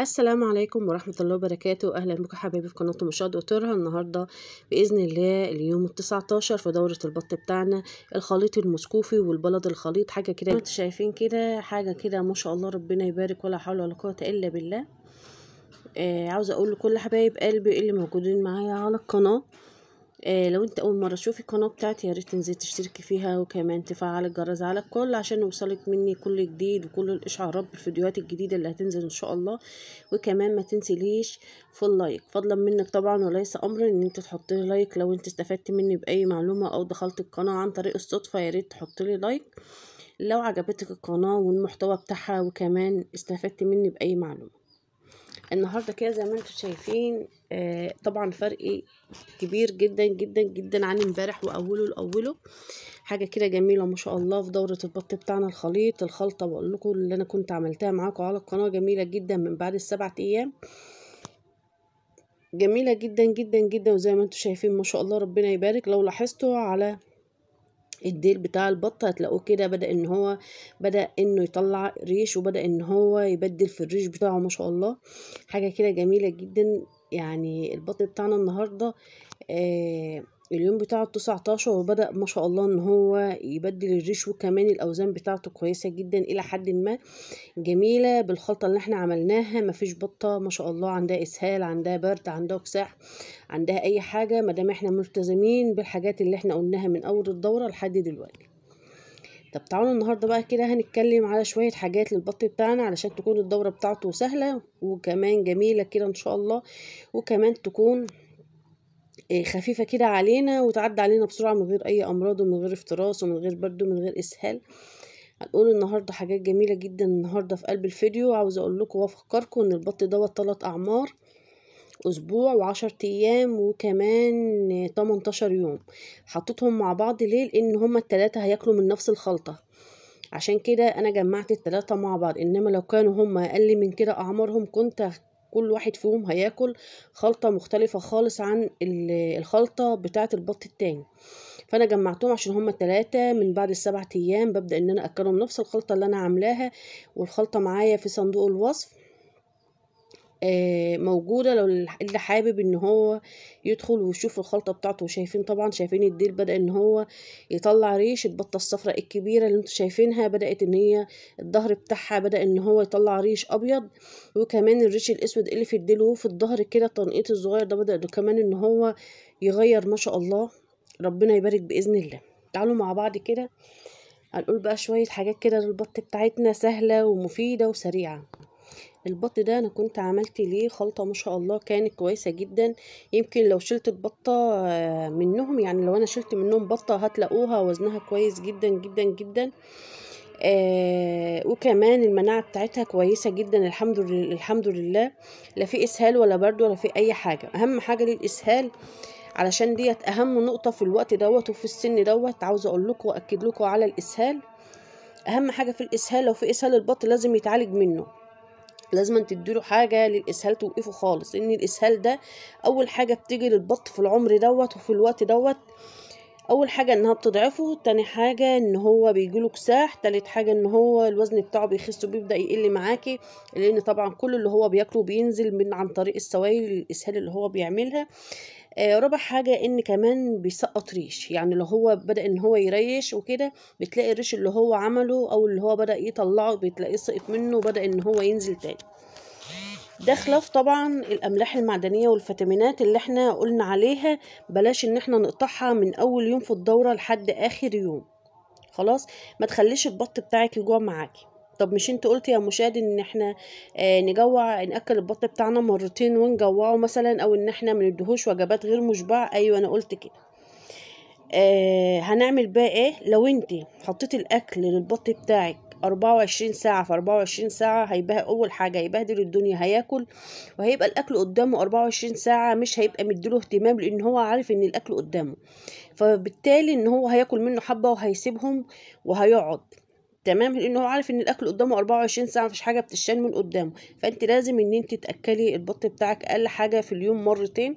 السلام عليكم ورحمة الله وبركاته أهلا بكم حبايبي في قناة مشاهد أوتورها النهاردة بإذن الله اليوم التسعتاشر في دورة البط بتاعنا الخليط المسكوفي والبلد الخليط حاجة كده انتوا شايفين كده حاجة كده ما شاء الله ربنا يبارك ولا حول ولا قوة إلا بالله آه عاوزة أقول لكل حبايب قلبي اللي موجودين معايا على القناة آه، لو انت اول مره تشوفي القناه بتاعتي يا ريت تنزلي تشتركي فيها وكمان تفعل الجرس على الكل عشان يوصلك مني كل جديد وكل الاشعارات بالفيديوهات الجديده اللي هتنزل ان شاء الله وكمان ما تنسليش في اللايك فضلا منك طبعا وليس امرا ان انت تحطي لي لايك لو انت استفدت مني باي معلومه او دخلت القناه عن طريق الصدفه يا ريت تحطي لي لايك لو عجبتك القناه والمحتوى بتاعها وكمان استفدت مني باي معلومه النهارده كده زي ما انتم شايفين آه طبعا فرق كبير جدا جدا جدا عن امبارح واوله لاوله حاجه كده جميله ما شاء الله في دوره البط بتاعنا الخليط الخلطه بقول لكم اللي انا كنت عملتها معاكم على القناه جميله جدا من بعد السبعة ايام جميله جدا جدا جدا وزي ما انتم شايفين ما شاء الله ربنا يبارك لو لاحظتوا على الديل بتاع البطة هتلاقوه كده بدأ ان هو بدأ انه يطلع ريش وبدأ ان هو يبدل في الريش بتاعه ما شاء الله حاجة كده جميلة جدا يعني البطن بتاعنا النهاردة آه اليوم بتاعه التسعتاشر وبدأ ما شاء الله ان هو يبدل الريش وكمان الاوزان بتاعته كويسة جدا الى حد ما جميلة بالخلطة اللي احنا عملناها مفيش بطة ما شاء الله عندها اسهال عندها برد عندها كساح عندها اي حاجة مادام احنا ملتزمين بالحاجات اللي احنا قلناها من اول الدورة لحد دلوقتي طب تعالوا النهاردة بقى كده هنتكلم على شوية حاجات للبط بتاعنا علشان تكون الدورة بتاعته سهلة وكمان جميلة كده ان شاء الله وكمان تكون آه، خفيفة كده علينا وتعدي علينا بسرعة من غير اي امراض ومن غير افتراس ومن غير برد ومن غير اسهال هنقول النهاردة حاجات جميلة جدا النهاردة في قلب الفيديو عاوز اقول لكم وافكركم ان البط دوت ثلاث اعمار أسبوع وعشر أيام وكمان تمنتاشر يوم حطيتهم مع بعض ليه لأن هما التلاتة هياكلوا من نفس الخلطة عشان كده أنا جمعت التلاتة مع بعض إنما لو كانوا هما أقل من كده أعمارهم كنت كل واحد فيهم هياكل خلطة مختلفة خالص عن الخلطة بتاعة البط التاني فانا جمعتهم عشان هما التلاتة من بعد السبع ايام ببدا ان انا اكلهم نفس الخلطه اللي انا عاملاها والخلطه معايا في صندوق الوصف آه، موجودة لو اللي حابب ان هو يدخل ويشوف الخلطة بتاعته وشايفين طبعا شايفين الديل بدأ ان هو يطلع ريش البطة الصفراء الكبيرة اللي انتم شايفينها بدأت ان هي الظهر بتاعها بدأ ان هو يطلع ريش ابيض وكمان الريش الاسود اللي في الديل وفي الظهر كده التنقيط الصغير ده بدأ كمان ان هو يغير ما شاء الله ربنا يبارك بإذن الله تعالوا مع بعض كده هنقول بقى شوية حاجات كده للبط بتاعتنا سهلة ومفيدة وسريعة البط ده انا كنت عملت ليه خلطة ما شاء الله كانت كويسة جدا يمكن لو شلت البطة آه، منهم يعني لو انا شلت منهم بطة هتلاقوها وزنها كويس جدا جدا جدا آه وكمان المناعة بتاعتها كويسة جدا الحمد لله الحمد لله لا في اسهال ولا برد ولا في اي حاجة اهم حاجة للاسهال علشان ديت اهم نقطة في الوقت دوت وفي السن دوت عاوزة اقول لكم واكد لكم على الاسهال اهم حاجة في الاسهال لو في اسهال البط لازم يتعالج منه لازم تديله حاجة للإسهال توقفه خالص لأن الإسهال ده أول حاجة بتيجي للبط في العمر دوت وفي الوقت دوت أول حاجة إنها بتضعفه تاني حاجة إن هو بيجيله كساح تالت حاجة إن هو الوزن بتاعه بيخس وبيبدأ يقل معاكي لأن طبعا كل اللي هو بياكله بينزل من عن طريق السوائل الإسهال اللي هو بيعملها آه، رابع حاجة ان كمان بيسقط ريش يعني لو هو بدأ ان هو يريش وكده بتلاقي الريش اللي هو عمله او اللي هو بدأ يطلعه بتلاقيه سقط منه وبدأ ان هو ينزل تاني ده خلاف طبعا الاملاح المعدنيه والفيتامينات اللي احنا قلنا عليها بلاش ان احنا نقطعها من اول يوم في الدوره لحد اخر يوم خلاص ما تخليش البط بتاعك يجوع معاكي طب مش انت قلت يا مشاهد ان احنا آه نجوع ناكل البطن بتاعنا مرتين ونجوعه مثلا او ان احنا ما ندهوش وجبات غير مشبعه ايوه انا قلت كده آه هنعمل بقى ايه لو انت حطيتي الاكل للبط بتاعك 24 ساعة في 24 ساعة هيبقى أول حاجة هيبهدل الدنيا هياكل وهيبقى الأكل قدامه 24 ساعة مش هيبقى مديله اهتمام لأن هو عارف إن الأكل قدامه فبالتالي إن هو هياكل منه حبة وهيسيبهم وهيقعد تمام لانه هو عارف ان الاكل قدامه 24 ساعه مفيش حاجه بتشال من قدامه فانت لازم ان انت تاكلي البط بتاعك اقل حاجه في اليوم مرتين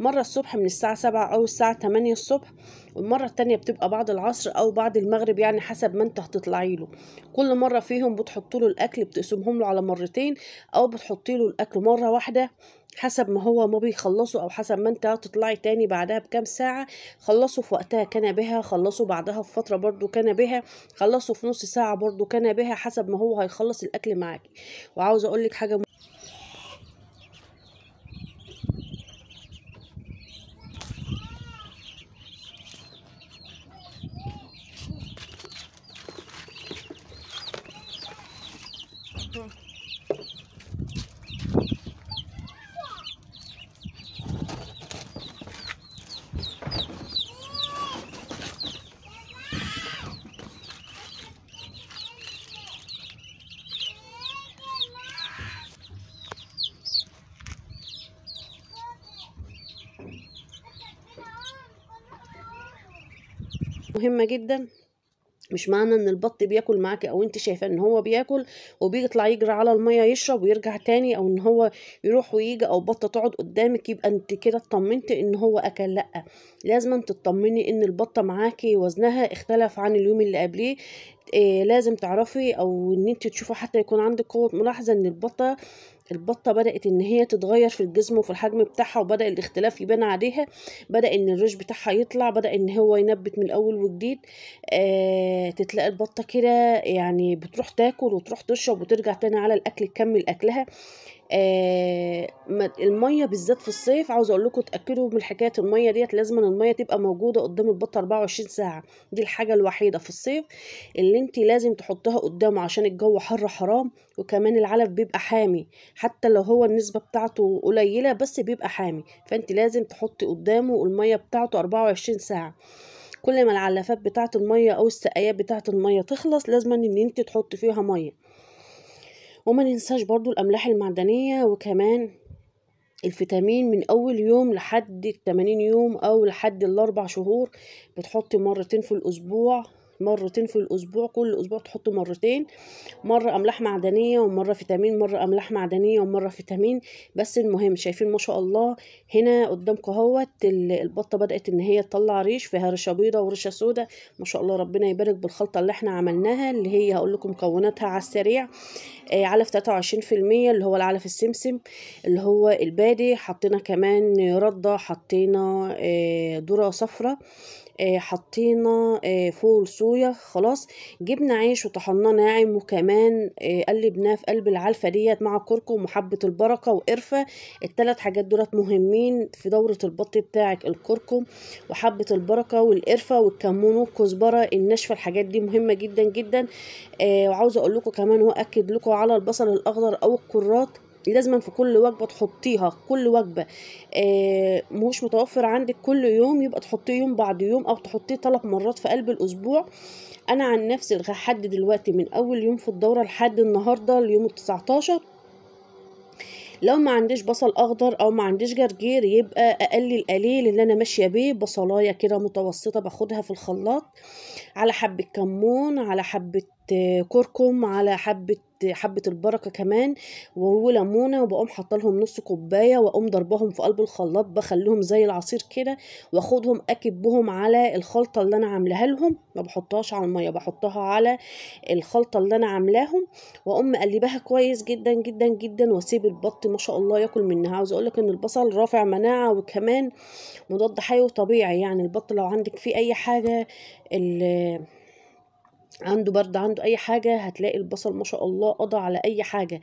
مرة الصبح من الساعة سبعة أو الساعة تمانية الصبح والمرة التانية بتبقى بعد العصر أو بعد المغرب يعني حسب ما انت هتطلعي له كل مرة فيهم بتحطي له الأكل بتقسمهم له على مرتين أو بتحطي له الأكل مرة واحدة حسب ما هو ما بيخلصوا او حسب ما انت هتطلعي تاني بعدها بكام ساعة خلصوا في وقتها كان بها خلصوا بعدها في فترة برضو كان بها خلصوا في نص ساعة برضو كان بها حسب ما هو هيخلص الاكل معاكي وعاوز اقولك حاجة مهمه جدا مش معنى ان البط بياكل معاك او انت شايفه ان هو بياكل وبيطلع يجري على الميه يشرب ويرجع تاني او ان هو يروح ويجي او بطه تقعد قدامك يبقى انت كده اطمنت ان هو اكل لا لازم تطمني ان البطه معاكي وزنها اختلف عن اليوم اللي قبليه إيه لازم تعرفي او ان انت تشوفي حتى يكون عندك قوه ملاحظه ان البطه البطة بدأت إن هي تتغير في الجسم وفي الحجم بتاعها وبدأ الاختلاف يبان عليها بدأ إن الريش بتاعها يطلع بدأ إن هو ينبت من الأول وجديد آه تتلاقي البطة كده يعني بتروح تاكل وتروح تشرب وترجع تاني على الأكل تكمل أكلها آه الميه بالذات في الصيف عاوز اقول لكم اتاكدوا من حكايه الميه ديت لازم الميه تبقى موجوده قدام البط 24 ساعه دي الحاجه الوحيده في الصيف اللي انت لازم تحطها قدامه عشان الجو حر حرام وكمان العلف بيبقى حامي حتى لو هو النسبه بتاعته قليله بس بيبقى حامي فانت لازم تحطي قدامه الميه بتاعته 24 ساعه كل ما العلافات بتاعه الميه او السقايات بتاعه الميه تخلص لازم ان انت تحطي فيها ميه وما ننساش برضو الأملاح المعدنية وكمان الفيتامين من أول يوم لحد التمانين يوم أو لحد الأربع شهور بتحطي مرتين في الأسبوع مرتين في الأسبوع كل أسبوع تحط مرتين مرة أملاح معدنية ومرة فيتامين مرة أملاح معدنية ومرة فيتامين بس المهم شايفين ما شاء الله هنا قدامكم اهوت البطة بدأت إن هي تطلع ريش فيها رشة بيضة ورشة سودة ما شاء الله ربنا يبارك بالخلطة اللي احنا عملناها اللي هي هقول لكم مكوناتها على السريع آه علف 23% اللي هو العلف السمسم اللي هو البادي حطينا كمان ردة حطينا آه ذرة صفرة آه، حطينا آه، فول صويا خلاص جبنا عيش وطحناه ناعم وكمان آه، قلبناه في قلب العلفه ديت مع كركم وحبه البركه وقرفه الثلاث حاجات دولت مهمين في دوره البط بتاعك الكركم وحبه البركه والقرفه والكمون والكزبره الناشفه الحاجات دي مهمه جدا جدا وعاوزه اقول لكم كمان واكد لكم على البصل الاخضر او الكرات لازما في كل وجبه تحطيها كل وجبه آه، مش متوفر عندك كل يوم يبقى تحطيه يوم بعد يوم او تحطيه ثلاث مرات في قلب الاسبوع انا عن نفسي لحد دلوقتي من اول يوم في الدوره لحد النهارده اليوم التسعتاشر لو ما عنديش بصل اخضر او ما عنديش جرجير يبقى اقلل قليل اللي انا ماشيه بيه بصلايه كده متوسطه باخدها في الخلاط على حبه كمون على حبه كركم على حبة حبة البركة كمان وليمونة وبقوم حاطه لهم نص كوباية واقوم ضربهم في قلب الخلاط بخليهم زي العصير كده واخدهم اكبهم على الخلطة اللي انا عاملاها لهم ما بحطهاش على المية بحطها على الخلطة اللي انا عاملاهم واقوم مقلباها كويس جدا جدا جدا واسيب البط ما شاء الله ياكل منها عاوز اقولك ان البصل رافع مناعة وكمان مضاد حيوي طبيعي يعني البط لو عندك فيه اي حاجة عنده برد عنده اي حاجه هتلاقي البصل ما شاء الله قضى على اي حاجه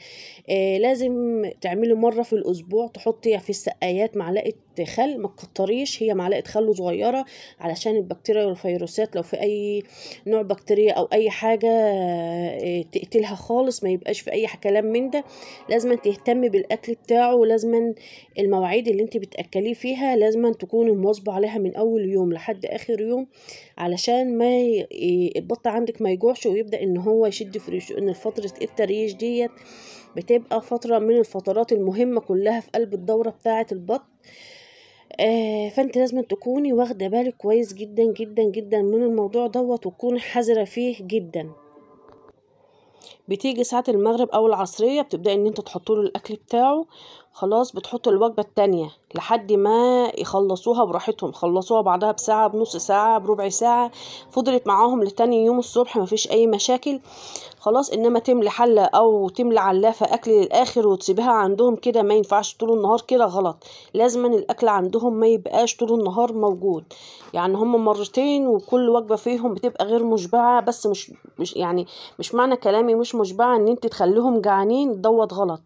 آه لازم تعملي مره في الاسبوع تحطي في السقايات معلقه خل ما تكتريش هي معلقه خل صغيره علشان البكتيريا والفيروسات لو في اي نوع بكتيريا او اي حاجه آه تقتلها خالص ما يبقاش في اي كلام من ده لازم تهتمي بالاكل بتاعه ولازم المواعيد اللي انت بتاكليه فيها لازم تكون مواظبه عليها من اول يوم لحد اخر يوم علشان ما ي... البط عندك ما يجوعش ويبدأ ان هو يشد فريشه ان فترة التريش ديت بتبقى فترة من الفترات المهمة كلها في قلب الدورة بتاعة البط آه فانت لازم تكوني واخدة بالك كويس جدا جدا جدا من الموضوع دوت وتكوني حذرة فيه جدا بتيجي ساعة المغرب أو العصرية بتبدأي إن أنت تحطيله الأكل بتاعه خلاص بتحط الوجبة التانية لحد ما يخلصوها براحتهم خلصوها بعدها بساعة بنص ساعة بربع ساعة فضلت معاهم لتاني يوم الصبح مفيش أي مشاكل خلاص إنما تملي حلة أو تملي علافة أكل للآخر وتسيبها عندهم كده ما ينفعش طول النهار كده غلط لازما الأكل عندهم ما يبقاش طول النهار موجود يعني هم مرتين وكل وجبة فيهم بتبقى غير مشبعة بس مش, مش يعني مش معنى كلامي مش مشبعة إن أنت تخليهم جعانين دوت غلط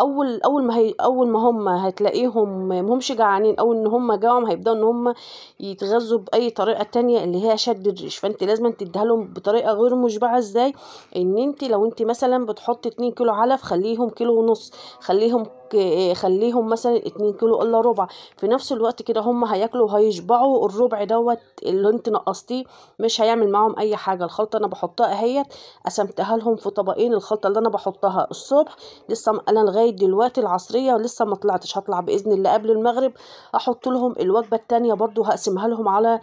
اول اول ما هي اول ما هم هتلاقيهم مهمش جعانين او ان هم جوعهم هيبداوا ان هم يتغذوا باي طريقه تانية اللي هي شد الريش فانت لازم تديها لهم بطريقه غير مشبعه ازاي ان انت لو انت مثلا بتحطي 2 كيلو علف خليهم كيلو ونص خليهم لك آه، خليهم مثلا 2 كيلو الا ربع في نفس الوقت كده هم هياكلوا وهيشبعوا الربع دوت اللي انت نقصتيه مش هيعمل معاهم اي حاجه الخلطه انا بحطها اهيت قسمتها لهم في طبقين الخلطه اللي انا بحطها الصبح لسه انا لغايه دلوقتي العصريه لسه ما طلعتش هطلع باذن الله قبل المغرب احط لهم الوجبه التانية برده هقسمها لهم على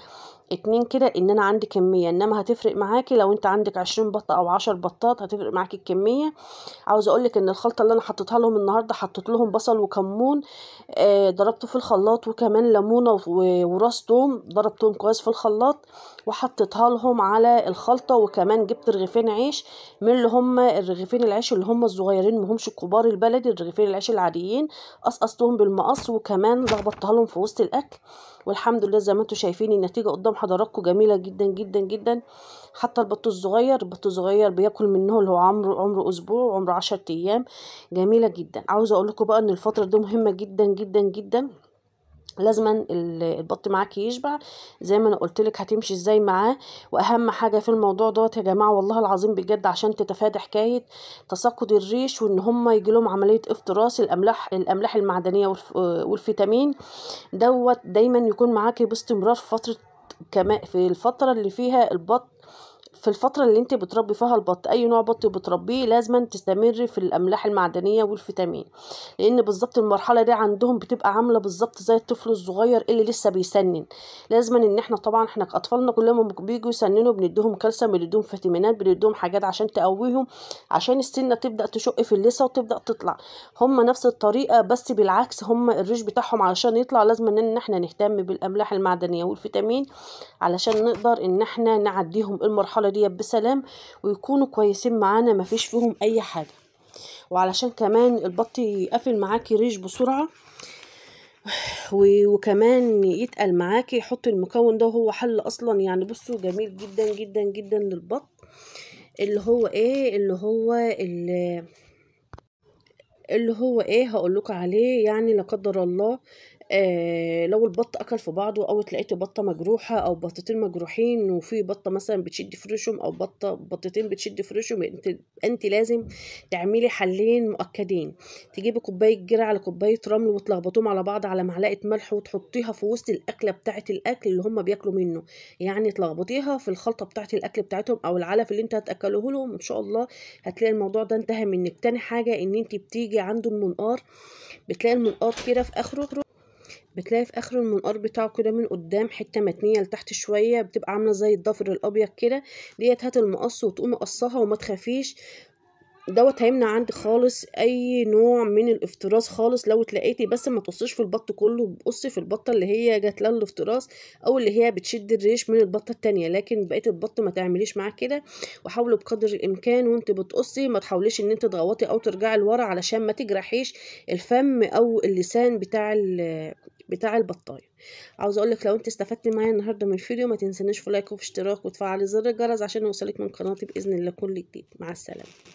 اتنين كده ان انا عندي كمية انما هتفرق معاكي لو انت عندك عشرين بطة او عشر بطات هتفرق معاكي الكمية عاوز اقولك ان الخلطة اللي انا حطيتها لهم النهاردة حطيت لهم بصل وكمون آه ضربته في الخلاط وكمان ليمونة وراس توم ضربتهم كويس في الخلاط وحطيتها لهم على الخلطة وكمان جبت رغيفين عيش من اللي هم الرغيفين العيش اللي هم الصغيرين مهمش الكبار البلدي الرغيفين العيش العاديين قصقصتهم بالمقص وكمان لخبطتها لهم في وسط الاكل والحمد لله زي ما انتم شايفين النتيجه قدام حضراتكم جميله جدا جدا جدا حتى البط الصغير البط الصغير بياكل منه اللي هو عمره عمره اسبوع وعمره 10 ايام جميله جدا عاوزه اقول لكم بقى ان الفتره دي مهمه جدا جدا جدا لازما البط معاك يشبع زي ما انا قلت لك هتمشي ازاي معاه واهم حاجه في الموضوع دوت يا جماعه والله العظيم بجد عشان تتفادى حكايه تساقط الريش وان هم يجي لهم عمليه افتراس الاملاح الاملاح المعدنيه والفيتامين دوت دايما يكون معاكي باستمرار في فتره كما في الفتره اللي فيها البط في الفترة اللي انت بتربي فيها البط اي نوع بط بتربيه لازم تستمر في الاملاح المعدنية والفيتامين لان بالظبط المرحلة دي عندهم بتبقى عاملة بالظبط زي الطفل الصغير اللي لسه بيسنن لازم ان احنا طبعا احنا اطفالنا كلهم بيجوا يسننوا بنديهم كالسيوم بنديهم فيتامينات بنديهم حاجات عشان تقويهم عشان السنة تبدأ تشق في اللثة وتبدأ تطلع هم نفس الطريقة بس بالعكس هم الريش بتاعهم علشان يطلع لازم ان احنا نهتم بالاملاح المعدنية والفيتامين علشان نقدر ان احنا نعديهم المرحلة المرحلة دي بسلام ويكونوا كويسين معانا مفيش فيهم اي حاجة وعلشان كمان البط يقفل معاكي ريش بسرعة وكمان يتقل معاكي يحط المكون ده وهو حل اصلا يعني بصوا جميل جدا جدا جدا للبط اللي هو ايه اللي هو اللي, اللي هو ايه هقول لكم عليه يعني لا قدر الله آه، لو البط اكل في بعضه او تلاقيتي بطه مجروحه او بطتين مجروحين وفي بطه مثلا بتشد فروشهم او بطه بطتين بتشد فروشهم انت انت لازم تعملي حلين مؤكدين تجيبي كوبايه جرى على كوبايه رمل وتلخبطهم على بعض على معلقه ملح وتحطيها في وسط الاكله بتاعه الاكل اللي هم بياكلوا منه يعني تلخبطيها في الخلطه بتاعه الاكل بتاعتهم او العلف اللي انت هتاكله لهم ان شاء الله هتلاقي الموضوع ده انتهى منك تاني حاجه ان انت بتيجي عنده المنقار بتلاقي المنقار كده في اخره بتلاقي في اخر المنقار بتاعه كده من قدام حته متنيه لتحت شويه بتبقى عامله زي الضفر الابيض كده ديت هات المقص وتقوم مقصها وما تخافيش دوت هيمنع عندي خالص اي نوع من الافتراس خالص لو تلاقيتي بس ما تقصيش في البط كله بقصي في البطه اللي هي جات لها الافتراس او اللي هي بتشد الريش من البطه التانية لكن بقيه البط ما تعمليش معاه كده وحاولي بقدر الامكان وانت بتقصي ما تحاوليش ان انت تغوطي او ترجعي لورا علشان ما تجرحيش الفم او اللسان بتاع بتاع البطايه عاوز اقولك لو انت استفدت معايا النهارده من الفيديو ما تنسانيش في لايك وفي اشتراك وتفعلي زر الجرس عشان يوصلك من قناتي باذن الله كل جديد مع السلامه